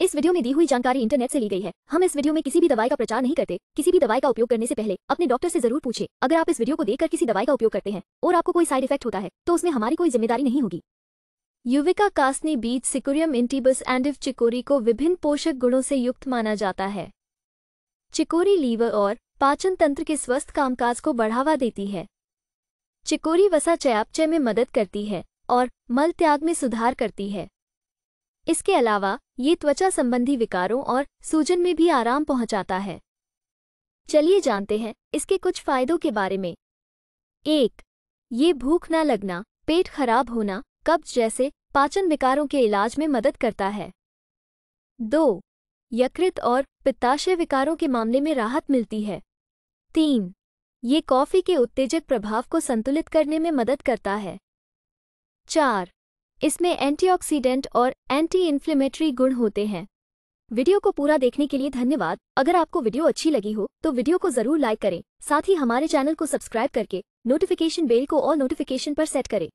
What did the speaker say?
इस वीडियो में दी हुई जानकारी इंटरनेट से ली गई है हम इस वीडियो में किसी भी दवाई का प्रचार नहीं करते किसी भी दवाई का उपयोग करने से पहले अपने डॉक्टर से जरूर पूछे अगर आप इस वीडियो को देखकर किसी दवाई का उपयोग करते हैं और आपको कोई साइड इफेक्ट होता है तो उसमें हमारी कोई जिम्मेदारी नहीं होगी युविका कासनी बीज सिकोरियम इंटीबस एंडिव चिकोरी को विभिन्न पोषक गुणों से युक्त माना जाता है चिकोरी लीवर और पाचन तंत्र के स्वस्थ कामकाज को बढ़ावा देती है चिकोरी वसा चयापचय में मदद करती है और मल त्याग में सुधार करती है इसके अलावा ये त्वचा संबंधी विकारों और सूजन में भी आराम पहुंचाता है चलिए जानते हैं इसके कुछ फायदों के बारे में एक ये भूख न लगना पेट खराब होना कब्ज जैसे पाचन विकारों के इलाज में मदद करता है दो यकृत और पित्ताशय विकारों के मामले में राहत मिलती है तीन ये कॉफ़ी के उत्तेजक प्रभाव को संतुलित करने में मदद करता है चार इसमें एंटीऑक्सीडेंट और एंटी इन्फ्लेमेटरी गुण होते हैं वीडियो को पूरा देखने के लिए धन्यवाद अगर आपको वीडियो अच्छी लगी हो तो वीडियो को जरूर लाइक करें साथ ही हमारे चैनल को सब्सक्राइब करके नोटिफिकेशन बेल को ऑल नोटिफिकेशन पर सेट करें